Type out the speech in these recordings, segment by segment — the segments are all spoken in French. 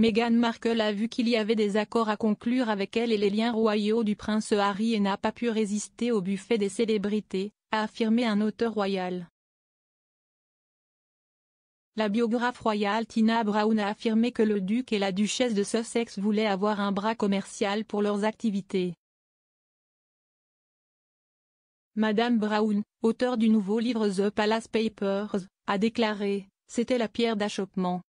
Meghan Markle a vu qu'il y avait des accords à conclure avec elle et les liens royaux du prince Harry et n'a pas pu résister au buffet des célébrités, a affirmé un auteur royal. La biographe royale Tina Brown a affirmé que le duc et la duchesse de Sussex voulaient avoir un bras commercial pour leurs activités. Madame Brown, auteure du nouveau livre The Palace Papers, a déclaré « C'était la pierre d'achoppement.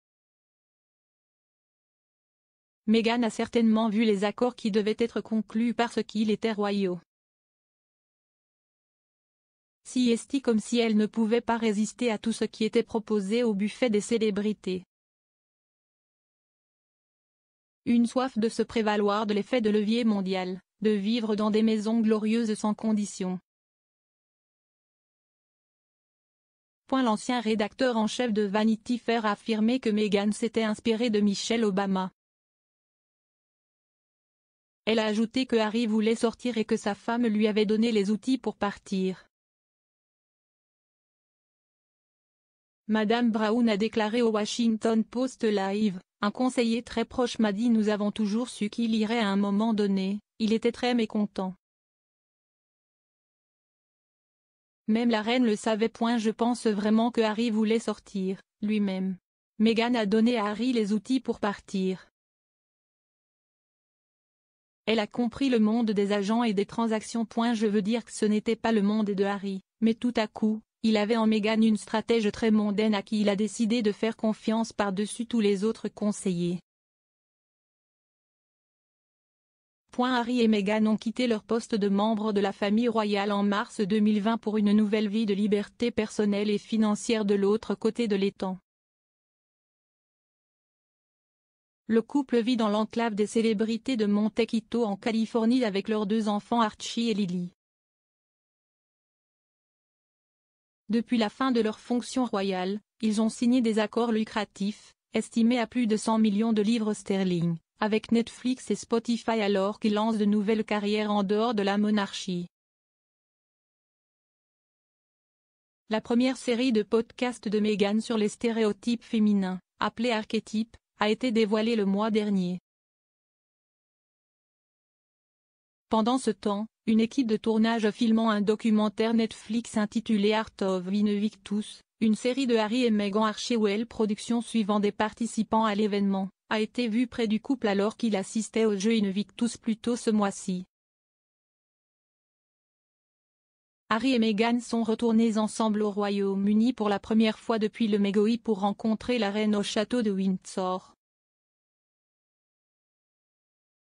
Meghan a certainement vu les accords qui devaient être conclus parce qu'il était royaux. Si esti comme si elle ne pouvait pas résister à tout ce qui était proposé au buffet des célébrités. Une soif de se prévaloir de l'effet de levier mondial, de vivre dans des maisons glorieuses sans condition. L'ancien rédacteur en chef de Vanity Fair a affirmé que Meghan s'était inspirée de Michelle Obama. Elle a ajouté que Harry voulait sortir et que sa femme lui avait donné les outils pour partir. Madame Brown a déclaré au Washington Post Live, un conseiller très proche m'a dit nous avons toujours su qu'il irait à un moment donné, il était très mécontent. Même la reine le savait point je pense vraiment que Harry voulait sortir, lui-même. Meghan a donné à Harry les outils pour partir. Elle a compris le monde des agents et des transactions. Je veux dire que ce n'était pas le monde de Harry, mais tout à coup, il avait en Meghan une stratège très mondaine à qui il a décidé de faire confiance par-dessus tous les autres conseillers. Point Harry et Meghan ont quitté leur poste de membre de la famille royale en mars 2020 pour une nouvelle vie de liberté personnelle et financière de l'autre côté de l'étang. Le couple vit dans l'enclave des célébrités de Monte Quito en Californie avec leurs deux enfants Archie et Lily. Depuis la fin de leur fonction royale, ils ont signé des accords lucratifs, estimés à plus de 100 millions de livres sterling, avec Netflix et Spotify alors qu'ils lancent de nouvelles carrières en dehors de la monarchie. La première série de podcasts de Meghan sur les stéréotypes féminins, appelée Archétypes, a été dévoilé le mois dernier. Pendant ce temps, une équipe de tournage filmant un documentaire Netflix intitulé Art of Invictus, une série de Harry et Meghan Archewell production suivant des participants à l'événement, a été vue près du couple alors qu'il assistait au jeu Invictus plus tôt ce mois-ci. Harry et Meghan sont retournés ensemble au Royaume-Uni pour la première fois depuis le Mégoï pour rencontrer la reine au château de Windsor.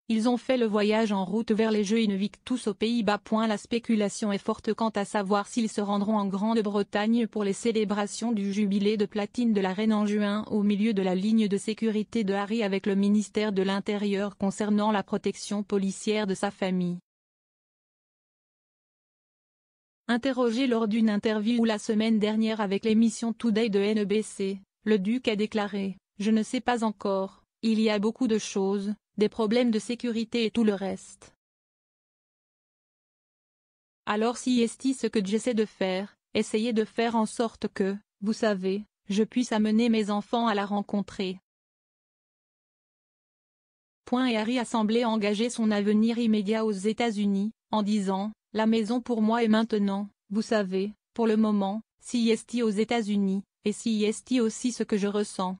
Ils ont fait le voyage en route vers les Jeux tous aux Pays-Bas. La spéculation est forte quant à savoir s'ils se rendront en Grande-Bretagne pour les célébrations du jubilé de platine de la Reine en juin au milieu de la ligne de sécurité de Harry avec le ministère de l'Intérieur concernant la protection policière de sa famille. Interrogé lors d'une interview la semaine dernière avec l'émission Today de NBC, le duc a déclaré « Je ne sais pas encore, il y a beaucoup de choses, des problèmes de sécurité et tout le reste. Alors si est ce que j'essaie de faire, essayez de faire en sorte que, vous savez, je puisse amener mes enfants à la rencontrer. » Point et Harry a semblé engager son avenir immédiat aux États-Unis, en disant la maison pour moi est maintenant, vous savez, pour le moment, si est aux États-Unis, et si est aussi ce que je ressens,